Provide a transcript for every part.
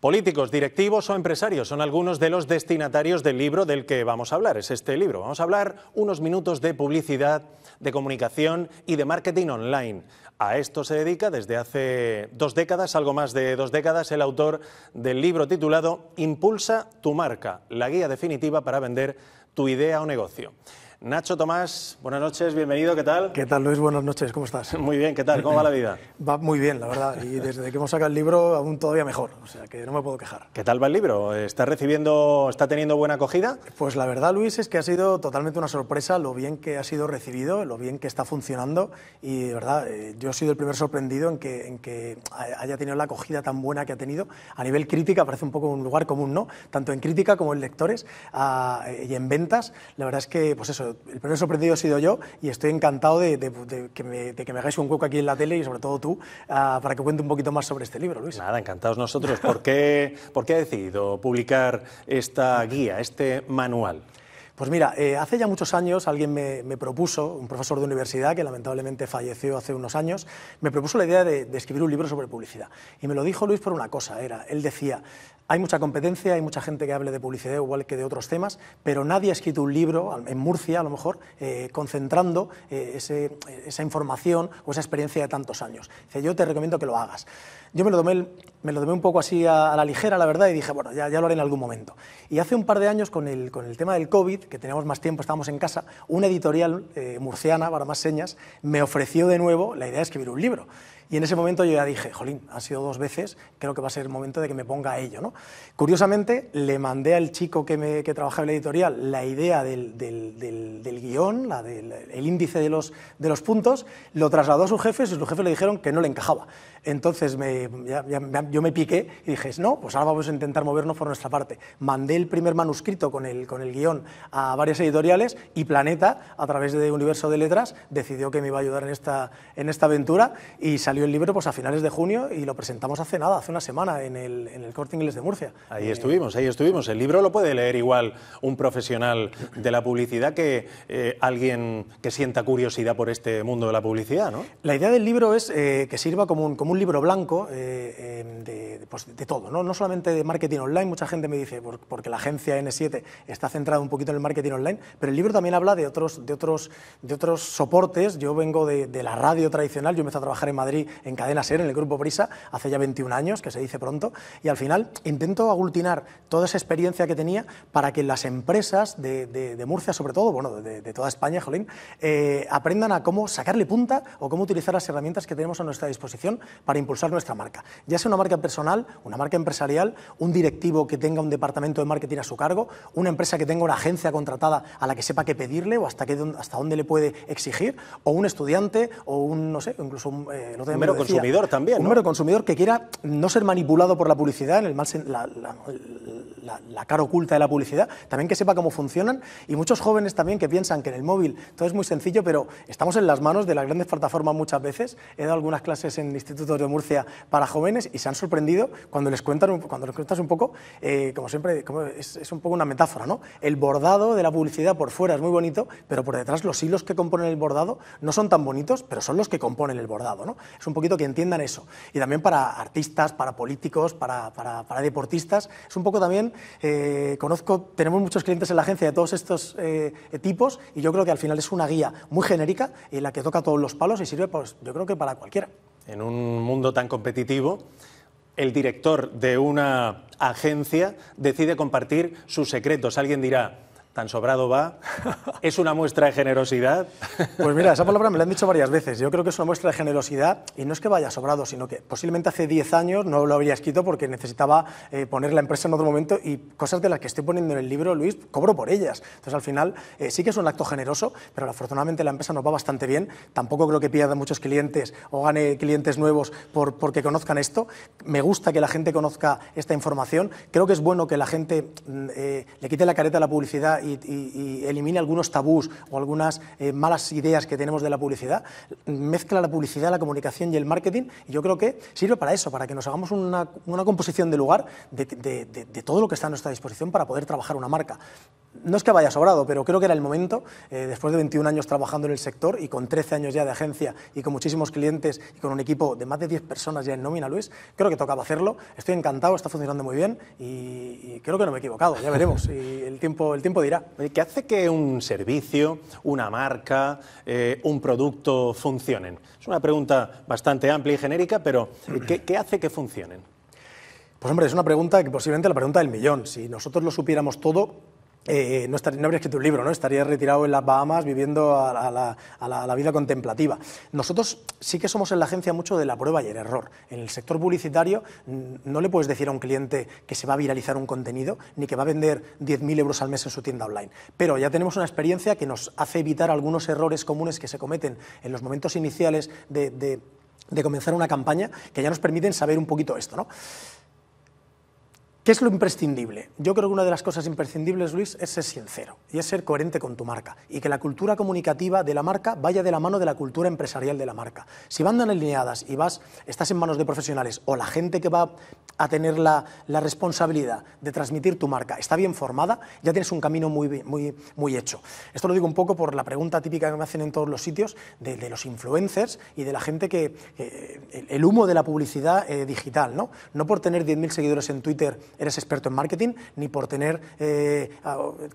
Políticos, directivos o empresarios son algunos de los destinatarios del libro del que vamos a hablar. Es este libro. Vamos a hablar unos minutos de publicidad, de comunicación y de marketing online. A esto se dedica desde hace dos décadas, algo más de dos décadas, el autor del libro titulado Impulsa tu marca, la guía definitiva para vender tu idea o negocio. Nacho Tomás, buenas noches, bienvenido, ¿qué tal? ¿Qué tal Luis? Buenas noches, ¿cómo estás? Muy bien, ¿qué tal? ¿Cómo va la vida? Va muy bien, la verdad, y desde que hemos sacado el libro aún todavía mejor, o sea que no me puedo quejar. ¿Qué tal va el libro? ¿Está recibiendo, está teniendo buena acogida? Pues la verdad Luis es que ha sido totalmente una sorpresa lo bien que ha sido recibido, lo bien que está funcionando y de verdad eh, yo he sido el primer sorprendido en que, en que haya tenido la acogida tan buena que ha tenido. A nivel crítica parece un poco un lugar común, ¿no? Tanto en crítica como en lectores ah, y en ventas, la verdad es que pues eso, el primer sorprendido he sido yo y estoy encantado de, que, me, hagáis un hueco aquí en la tele y sobre todo tú, ah, para que cuente un poquito más sobre este libro, Luis. Nada, encantados nosotros. ¿por qué ha decidido publicar esta guía, este manual? Pues mira, eh, hace ya muchos años alguien me, propuso, un profesor de universidad que lamentablemente falleció hace unos años, me propuso la idea de, escribir un libro sobre publicidad. Y me lo dijo Luis por una cosa, era, él decía, hay mucha competencia, hay mucha gente que hable de publicidad igual que de otros temas, pero nadie ha escrito un libro, en Murcia a lo mejor, eh, concentrando eh, esa información o esa experiencia de tantos años. Dice, yo te recomiendo que lo hagas. Yo me lo tomé el, me lo tomé un poco así a, la ligera, la verdad, y dije, bueno, ya, lo haré en algún momento. Y hace un par de años, con el, tema del COVID, que teníamos más tiempo, estábamos en casa, una editorial eh, murciana, para más señas, me ofreció de nuevo la idea de escribir un libro. Y en ese momento yo ya dije, jolín, ha sido dos veces, creo que va a ser el momento de que me ponga a ello. ¿no? Curiosamente, le mandé al chico que, me, que trabajaba en la editorial la idea del, del, del, guión, la del, el índice de los, de los puntos, lo trasladó a sus jefes y sus jefes le dijeron que no le encajaba. Entonces me, yo me piqué y dije, no, pues ahora vamos a intentar movernos por nuestra parte. Mandé el primer manuscrito con el, con el guión a varias editoriales y Planeta, a través de Universo de Letras, decidió que me iba a ayudar en esta, en esta aventura y salí el libro pues, a finales de junio y lo presentamos hace nada, hace una semana, en el, en el Corte Inglés de Murcia. Ahí estuvimos, ahí estuvimos. El libro lo puede leer igual un profesional de la publicidad que eh, alguien que sienta curiosidad por este mundo de la publicidad, ¿no? La idea del libro es eh, que sirva como un, como un libro blanco eh, pues, de, todo, ¿no? no solamente de marketing online. Mucha gente me dice, porque la agencia N7 está centrada un poquito en el marketing online, pero el libro también habla de otros, de otros, de otros soportes. Yo vengo de, de la radio tradicional, yo empecé a trabajar en Madrid en Cadena Ser, en el Grupo Prisa, hace ya 21 años, que se dice pronto, y al final intento aglutinar toda esa experiencia que tenía para que las empresas de, Murcia, sobre todo, bueno, de, toda España, Jolín, eh, aprendan a cómo sacarle punta o cómo utilizar las herramientas que tenemos a nuestra disposición para impulsar nuestra marca. Ya sea una marca personal, una marca empresarial, un directivo que tenga un departamento de marketing a su cargo, una empresa que tenga una agencia contratada a la que sepa qué pedirle o hasta, hasta dónde le puede exigir, o un estudiante o un, no sé, incluso un, eh, un mero consumidor también. Un consumidor que quiera no ser manipulado por la publicidad en el mal, la, la, cara oculta de la publicidad, también que sepa cómo funcionan y muchos jóvenes también que piensan que en el móvil todo es muy sencillo, pero estamos en las manos de las grandes plataformas muchas veces. He dado algunas clases en institutos de Murcia para jóvenes y se han sorprendido cuando les cuentan, cuando les cuentas un poco, eh, como siempre, es, un poco una metáfora, ¿no? El bordado de la publicidad por fuera es muy bonito, pero por detrás los hilos que componen el bordado no son tan bonitos, pero son los que componen el bordado, ¿no? Es un poquito que entiendan eso. Y también para artistas, para políticos, para, para, para deportistas, es un poco también eh, conozco, tenemos muchos clientes en la agencia de todos estos eh, tipos y yo creo que al final es una guía muy genérica en la que toca todos los palos y sirve, pues, yo creo que para cualquiera. En un mundo tan competitivo, el director de una agencia decide compartir sus secretos. Alguien dirá, tan sobrado va, es una muestra de generosidad. Pues mira, esa palabra me la han dicho varias veces. Yo creo que es una muestra de generosidad y no es que vaya sobrado, sino que posiblemente hace 10 años no lo habría escrito porque necesitaba eh, poner la empresa en otro momento y cosas de las que estoy poniendo en el libro, Luis, cobro por ellas. Entonces al final eh, sí que es un acto generoso, pero afortunadamente la empresa nos va bastante bien. Tampoco creo que pierda muchos clientes o gane clientes nuevos porque conozcan esto. Me gusta que la gente conozca esta información. Creo que es bueno que la gente mm, eh, le quite la careta a la publicidad y, elimine algunos tabús o algunas eh, malas ideas que tenemos de la publicidad. Mezcla la publicidad, la comunicación y el marketing y yo creo que sirve para eso, para que nos hagamos una, una composición de lugar de, todo lo que está a nuestra disposición para poder trabajar una marca. No es que vaya sobrado, pero creo que era el momento, eh, después de 21 años trabajando en el sector y con 13 años ya de agencia y con muchísimos clientes y con un equipo de más de 10 personas ya en nómina, Luis, creo que tocaba hacerlo. Estoy encantado, está funcionando muy bien y, creo que no me he equivocado, ya veremos. el tiempo, el tiempo que hace que un servicio, una marca, eh, un producto funcionen? Es una pregunta bastante amplia y genérica, pero ¿qué, qué hace que funcionen? Pues hombre, es una pregunta que posiblemente la pregunta del millón. Si nosotros lo supiéramos todo, eh, no, habría escrito un libro, ¿no? estaría retirado en las Bahamas viviendo a, la, vida contemplativa. Nosotros sí que somos en la agencia mucho de la prueba y el error. En el sector publicitario mm, no le puedes decir a un cliente que se va a viralizar un contenido ni que va a vender 10.000 euros al mes en su tienda online. Pero ya tenemos una experiencia que nos hace evitar algunos errores comunes que se cometen en los momentos iniciales de, comenzar una campaña que ya nos permiten saber un poquito esto. ¿no? ¿Qué es lo imprescindible? Yo creo que una de las cosas imprescindibles, Luis, es ser sincero y es ser coherente con tu marca y que la cultura comunicativa de la marca vaya de la mano de la cultura empresarial de la marca. Si van tan alineadas y vas, estás en manos de profesionales o la gente que va a tener la, responsabilidad de transmitir tu marca está bien formada, ya tienes un camino muy, muy, muy hecho. Esto lo digo un poco por la pregunta típica que me hacen en todos los sitios de, los influencers y de la gente que el humo de la publicidad eh, digital, ¿no? No por tener 10.000 seguidores en Twitter eres experto en marketing, ni por tener eh,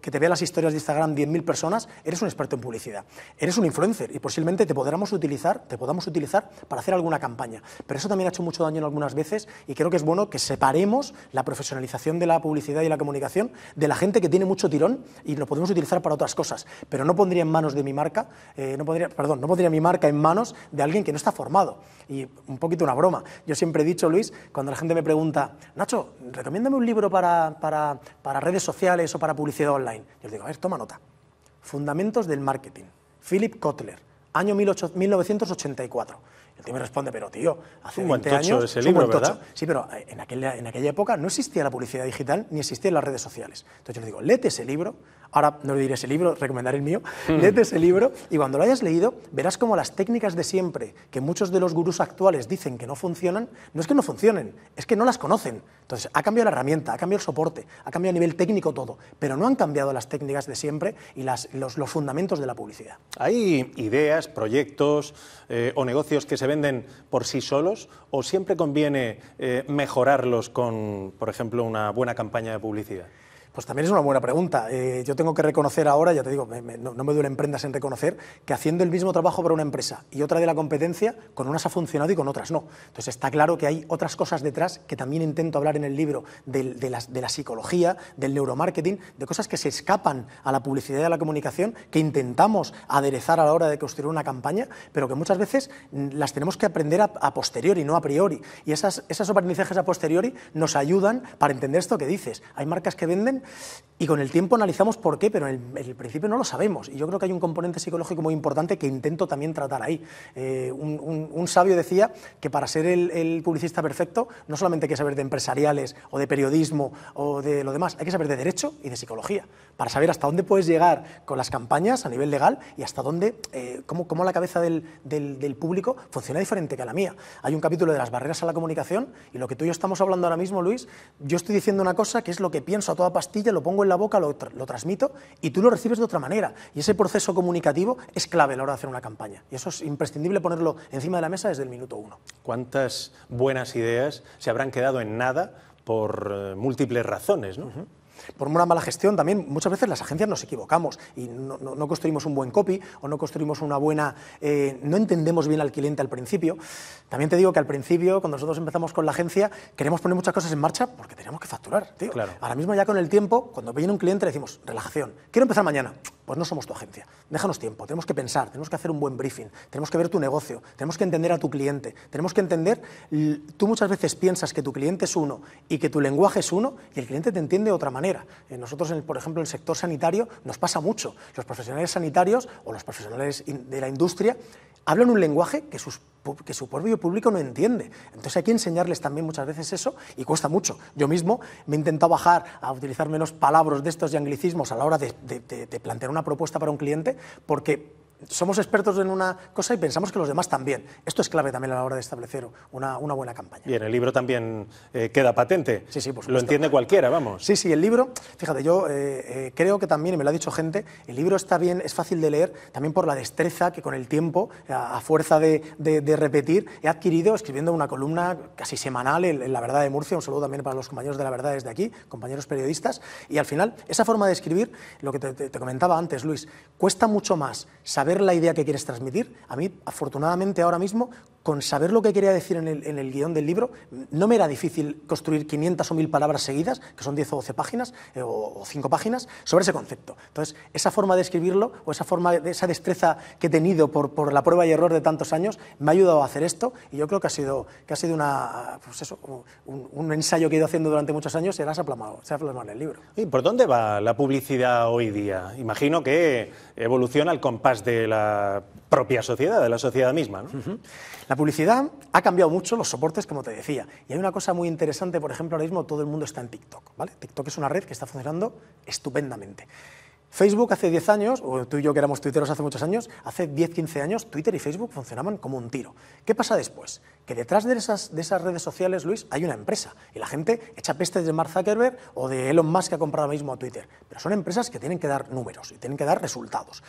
que te vea las historias de Instagram 10.000 personas, eres un experto en publicidad. Eres un influencer y posiblemente te podamos utilizar, te podamos utilizar para hacer alguna campaña. Pero eso también ha hecho mucho daño en algunas veces y creo que es bueno que separemos la profesionalización de la publicidad y la comunicación de la gente que tiene mucho tirón y lo podemos utilizar para otras cosas. Pero no pondría en manos de mi marca, eh, no pondría, perdón, no pondría mi marca en manos de alguien que no está formado. Y un poquito una broma. Yo siempre he dicho, Luis, cuando la gente me pregunta, Nacho, recomiéndame un libro para, redes sociales o para publicidad online. Yo les digo, a ver, toma nota. Fundamentos del marketing, Philip Kotler, año 1984. El tío me responde, pero tío, hace un 20 años... Ese libro, ¿verdad? Sí, pero eh, en aquella, en aquella época no existía la publicidad digital ni existían las redes sociales. Entonces yo le digo, léete ese libro, ahora no le diré ese libro, recomendaré el mío, mm. ese libro y cuando lo hayas leído verás como las técnicas de siempre que muchos de los gurús actuales dicen que no funcionan, no es que no funcionen, es que no las conocen. Entonces ha cambiado la herramienta, ha cambiado el soporte, ha cambiado a nivel técnico todo, pero no han cambiado las técnicas de siempre y las, los, los fundamentos de la publicidad. Hay ideas, proyectos eh, o negocios que se se venden por sí solos o siempre conviene eh, mejorarlos con, por ejemplo, una buena campaña de publicidad? Pues también es una buena pregunta. Eh, yo tengo que reconocer ahora, ya te digo, no, me duelen prendas en reconocer, que haciendo el mismo trabajo para una empresa y otra de la competencia, con unas ha funcionado y con otras no. Entonces está claro que hay otras cosas detrás que también intento hablar en el libro, de, de, la, psicología, del neuromarketing, de cosas que se escapan a la publicidad y a la comunicación, que intentamos aderezar a la hora de construir una campaña, pero que muchas veces mm, las tenemos que aprender a, posteriori, no a priori. Y esas, esos aprendizajes a posteriori nos ayudan para entender esto que dices. Hay marcas que venden y con el tiempo analizamos por qué, pero en el, principio no lo sabemos. Y yo creo que hay un componente psicológico muy importante que intento también tratar ahí. Eh, un, sabio decía que para ser el, publicista perfecto no solamente hay que saber de empresariales o de periodismo o de lo demás, hay que saber de derecho y de psicología, para saber hasta dónde puedes llegar con las campañas a nivel legal y hasta dónde, eh, cómo, cómo, la cabeza del, del, público funciona diferente que la mía. Hay un capítulo de las barreras a la comunicación y lo que tú y yo estamos hablando ahora mismo, Luis, yo estoy diciendo una cosa que es lo que pienso a toda pastilla lo pongo en la boca, lo, transmito y tú lo recibes de otra manera. Y ese proceso comunicativo es clave a la hora de hacer una campaña. Y eso es imprescindible ponerlo encima de la mesa desde el minuto uno. ¿Cuántas buenas ideas se habrán quedado en nada por eh, múltiples razones? ¿no? por una mala gestión también muchas veces las agencias nos equivocamos y no, construimos un buen copy o no construimos una buena, eh, no entendemos bien al cliente al principio. También te digo que al principio, cuando nosotros empezamos con la agencia, queremos poner muchas cosas en marcha porque tenemos que facturar. Ahora mismo ya con el tiempo, cuando viene un cliente le decimos, relajación, quiero empezar mañana. Pues no somos tu agencia. Déjanos tiempo, tenemos que pensar, tenemos que hacer un buen briefing, tenemos que ver tu negocio, tenemos que entender a tu cliente, tenemos que entender, tú muchas veces piensas que tu cliente es uno y que tu lenguaje es uno y el cliente te entiende de otra manera. Eh, nosotros, en por ejemplo, en el sector sanitario nos pasa mucho. Los profesionales sanitarios o los profesionales de la industria hablan un lenguaje que sus que su propio público no entiende. Entonces hay que enseñarles también muchas veces eso y cuesta mucho. Yo mismo me he intentado bajar a utilizar menos palabras de estos y anglicismos a la hora de plantear una propuesta para un cliente porque somos expertos en una cosa y pensamos que los demás también. Esto es clave también a la hora de establecer una, buena campaña. Y en el libro también eh, queda patente. Sí, sí, pues. Lo entiende cualquiera, vamos. Sí, sí, el libro, fíjate, yo eh, eh, creo que también, y me lo ha dicho gente, el libro está bien, es fácil de leer, también por la destreza que con el tiempo, a, fuerza de, repetir, he adquirido escribiendo una columna casi semanal en, La Verdad de Murcia, un saludo también para los compañeros de La Verdad desde aquí, compañeros periodistas, y al final, esa forma de escribir, lo que te comentaba antes, Luis, cuesta mucho más saber la idea que quieres transmitir. A mí, afortunadamente, ahora mismo, con saber lo que quería decir en el, guión del libro, no me era difícil construir 500 o 1000 palabras seguidas, que son 10 o 12 páginas, eh, o 5 páginas, sobre ese concepto. Entonces, esa forma de escribirlo, o esa, forma, esa destreza que he tenido por, la prueba y error de tantos años, me ha ayudado a hacer esto, y yo creo que ha sido, que ha sido una, pues un, ensayo que he ido haciendo durante muchos años, y ahora se ha en el libro. ¿Y por dónde va la publicidad hoy día? Imagino que evoluciona al compás de la propia sociedad, de la sociedad misma. La publicidad ha cambiado mucho los soportes, como te decía. Y hay una cosa muy interesante, por ejemplo, ahora mismo todo el mundo está en TikTok. ¿vale? TikTok es una red que está funcionando estupendamente. Facebook hace 10 años, o tú y yo que éramos tuiteros hace muchos años, hace 10, 15 años Twitter y Facebook funcionaban como un tiro. ¿Qué pasa después? Que detrás de esas, redes sociales, Luis, hay una empresa y la gente echa peste de Mark Zuckerberg o de Elon Musk que ha comprado ahora mismo a Twitter. Pero son empresas que tienen que dar números y tienen que dar resultados.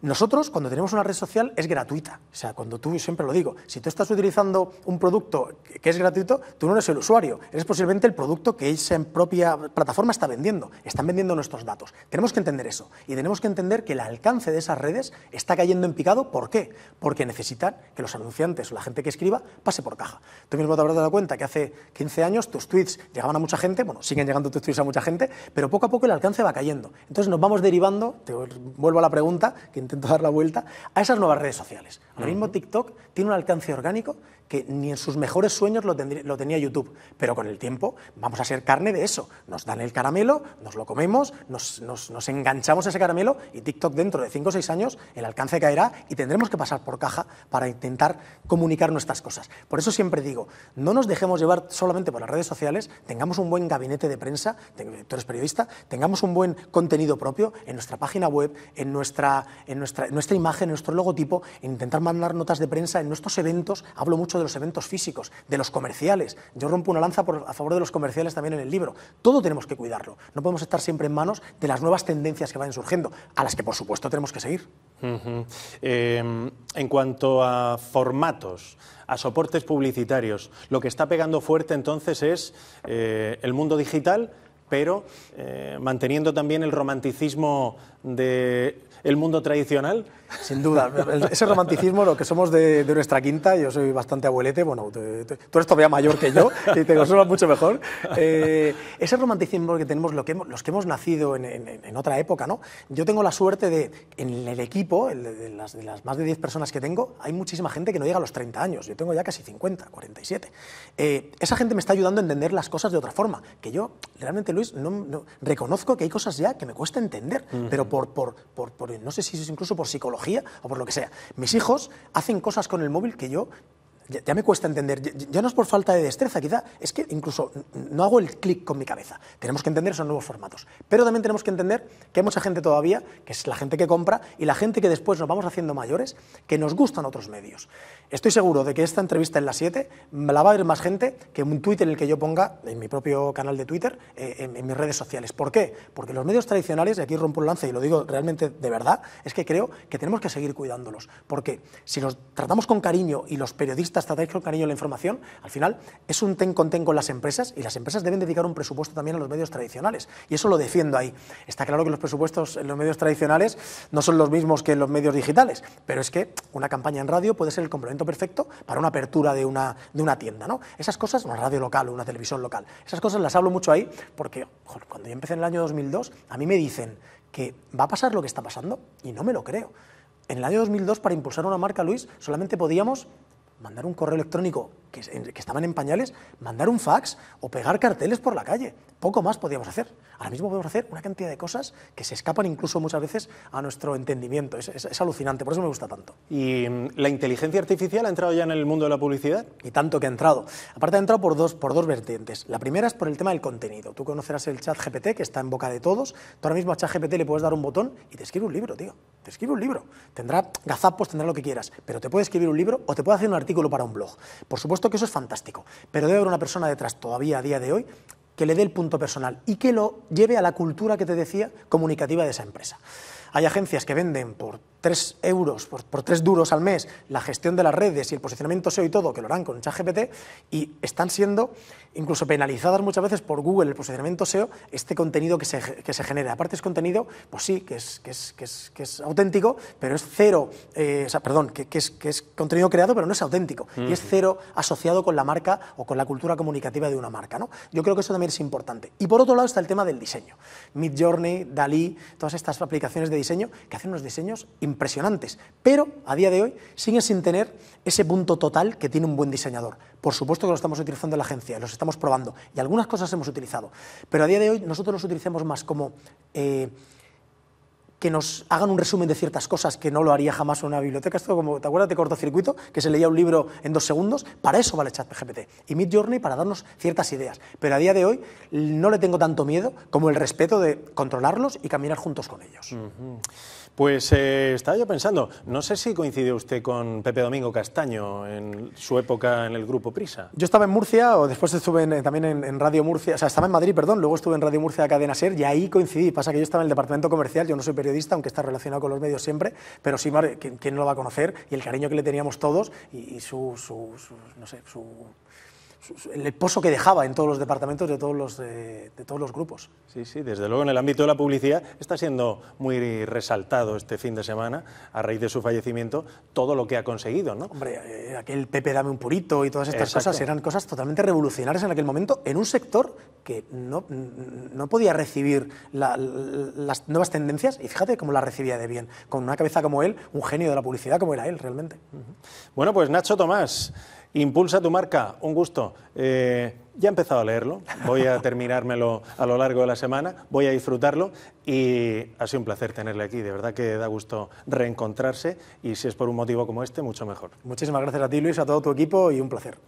Nosotros, cuando tenemos una red social, es gratuita. O sea, cuando tú, siempre lo digo, si tú estás utilizando un producto que es gratuito, tú no eres el usuario, eres posiblemente el producto que esa propia plataforma está vendiendo. Están vendiendo nuestros datos. Tenemos que entender eso. Y tenemos que entender que el alcance de esas redes está cayendo en picado. ¿Por qué? Porque necesitan que los anunciantes o la gente que escriba pase por caja. Tú mismo te habrás dado cuenta que hace 15 años tus tweets llegaban a mucha gente, bueno, siguen llegando tus tweets a mucha gente, pero poco a poco el alcance va cayendo. Entonces nos vamos derivando, te vuelvo a la pregunta, que intento dar la vuelta, a esas nuevas redes sociales. Ahora mismo TikTok tiene un alcance orgánico que ni en sus mejores sueños lo, tenía YouTube, pero con el tiempo vamos a ser carne de eso. Nos dan el caramelo, nos lo comemos, nos, enganchamos a ese caramelo y TikTok dentro de 5 o 6 años el alcance caerá y tendremos que pasar por caja para intentar comunicar nuestras cosas. Por eso siempre digo, no nos dejemos llevar solamente por las redes sociales, tengamos un buen gabinete de prensa, tú eres periodista, tengamos un buen contenido propio en nuestra página web, en nuestra... En nuestra, imagen, nuestro logotipo, e intentar mandar notas de prensa en nuestros eventos. Hablo mucho de los eventos físicos, de los comerciales. Yo rompo una lanza a favor de los comerciales también en el libro. Todo tenemos que cuidarlo. No podemos estar siempre en manos de las nuevas tendencias que vayan surgiendo, a las que por supuesto tenemos que seguir. Em, en cuanto a formatos, a soportes publicitarios, lo que está pegando fuerte entonces es eh, el mundo digital, pero eh, manteniendo también el romanticismo de el mundo tradicional? Sin duda, ese romanticismo, lo que somos de, nuestra quinta, yo soy bastante abuelete, bueno, tú eres todavía mayor que yo y te suena mucho mejor. Eh, ese romanticismo que tenemos que los que hemos nacido en, otra época, ¿no? Yo tengo la suerte de, en el equipo, de, las, más de 10 personas que tengo, hay muchísima gente que no llega a los 30 años, yo tengo ya casi 50, 47. Eh, esa gente me está ayudando a entender las cosas de otra forma, que yo realmente, Luis, no, reconozco que hay cosas ya que me cuesta entender, pero por, por, por no sé si es incluso por psicología o por lo que sea. Mis hijos hacen cosas con el móvil que yo ya, me cuesta entender, ya, no es por falta de destreza, quizá es que incluso no hago el clic con mi cabeza. Tenemos que entender esos nuevos formatos. Pero también tenemos que entender que hay mucha gente todavía, que es la gente que compra y la gente que después nos vamos haciendo mayores, que nos gustan otros medios. Estoy seguro de que esta entrevista en la 7 la va a ver más gente que un tweet en el que yo ponga en mi propio canal de Twitter, eh, en, mis redes sociales. ¿Por qué? Porque los medios tradicionales, y aquí rompo un lance y lo digo realmente de verdad, es que creo que tenemos que seguir cuidándolos. Porque si nos tratamos con cariño y los periodistas estrategia con cariño la información, al final es un ten con ten con las empresas y las empresas deben dedicar un presupuesto también a los medios tradicionales. Y eso lo defiendo ahí. Está claro que los presupuestos en los medios tradicionales no son los mismos que en los medios digitales, pero es que una campaña en radio puede ser el complemento perfecto para una apertura de una, de una tienda. ¿no? Esas cosas, una radio local o una televisión local, esas cosas las hablo mucho ahí porque cuando yo empecé en el año 2002, a mí me dicen que va a pasar lo que está pasando y no me lo creo. En el año 2002, para impulsar una marca, Luis, solamente podíamos mandar un correo electrónico que, estaban en pañales, mandar un fax o pegar carteles por la calle. Poco más podíamos hacer. Ahora mismo podemos hacer una cantidad de cosas que se escapan incluso muchas veces a nuestro entendimiento. Es, alucinante, por eso me gusta tanto. ¿Y la inteligencia artificial ha entrado ya en el mundo de la publicidad? Y tanto que ha entrado. Aparte ha entrado por dos, por dos vertientes. La primera es por el tema del contenido. Tú conocerás el chat GPT, que está en boca de todos. Tú ahora mismo a chat GPT le puedes dar un botón y te escribe un libro, tío. Te escribe un libro. Tendrá gazapos, tendrá lo que quieras, pero te puede escribir un libro o te puede hacer un artículo para un blog. Por supuesto, supuesto que eso es fantástico, pero debe haber una persona detrás todavía a día de hoy que le dé el punto personal y que lo lleve a la cultura que te decía comunicativa de esa empresa. Hay agencias que venden por 3 euros por, tres 3 duros al mes la gestión de las redes y el posicionamiento SEO y todo, que lo harán con ChatGPT, y están siendo incluso penalizadas muchas veces por Google el posicionamiento SEO, este contenido que se, que se genera. Aparte es contenido, pues sí, que es, que es, que es, que es auténtico, pero es cero, eh, o sea, perdón, que, es, que es contenido creado, pero no es auténtico, y es cero asociado con la marca o con la cultura comunicativa de una marca. ¿no? Yo creo que eso también es importante. Y por otro lado está el tema del diseño. Mid Journey, Dalí, todas estas aplicaciones de diseño que hacen unos diseños impresionantes, pero a día de hoy siguen sin tener ese punto total que tiene un buen diseñador. Por supuesto que lo estamos utilizando en la agencia, los estamos probando y algunas cosas hemos utilizado, pero a día de hoy nosotros los utilizamos más como... Eh, que nos hagan un resumen de ciertas cosas que no lo haría jamás una biblioteca. Esto como, ¿te acuerdas de cortocircuito? Que se leía un libro en dos segundos. Para eso vale ChatGPT. Y Mid Journey para darnos ciertas ideas. Pero a día de hoy no le tengo tanto miedo como el respeto de controlarlos y caminar juntos con ellos. Pues eh, estaba yo pensando, no sé si coincidió usted con Pepe Domingo Castaño en su época en el grupo Prisa. Yo estaba en Murcia, o después estuve eh, también en, Radio Murcia, o sea, estaba en Madrid, perdón, luego estuve en Radio Murcia de Cadena Ser y ahí coincidí. Pasa que yo estaba en el departamento comercial, yo no soy periodista, aunque está relacionado con los medios siempre, pero sí, ¿quién, no lo va a conocer? Y el cariño que le teníamos todos y, su, no sé, su el pozo que dejaba en todos los departamentos de todos los, de todos los grupos. Sí, sí, desde luego en el ámbito de la publicidad está siendo muy resaltado este fin de semana, a raíz de su fallecimiento, todo lo que ha conseguido, Hombre, eh, aquel Pepe Dame un Purito y todas estas cosas eran cosas totalmente revolucionarias en aquel momento, en un sector que no, no podía recibir las nuevas tendencias, y fíjate cómo las recibía de bien, con una cabeza como él, un genio de la publicidad como era él realmente. Bueno, pues Nacho Tomás. Impulsa tu marca, un gusto. Eh, ya he empezado a leerlo, voy a terminármelo a lo largo de la semana, voy a disfrutarlo y ha sido un placer tenerle aquí. De verdad que da gusto reencontrarse y si es por un motivo como este, mucho mejor. Muchísimas gracias a ti, Luis, a todo tu equipo y un placer.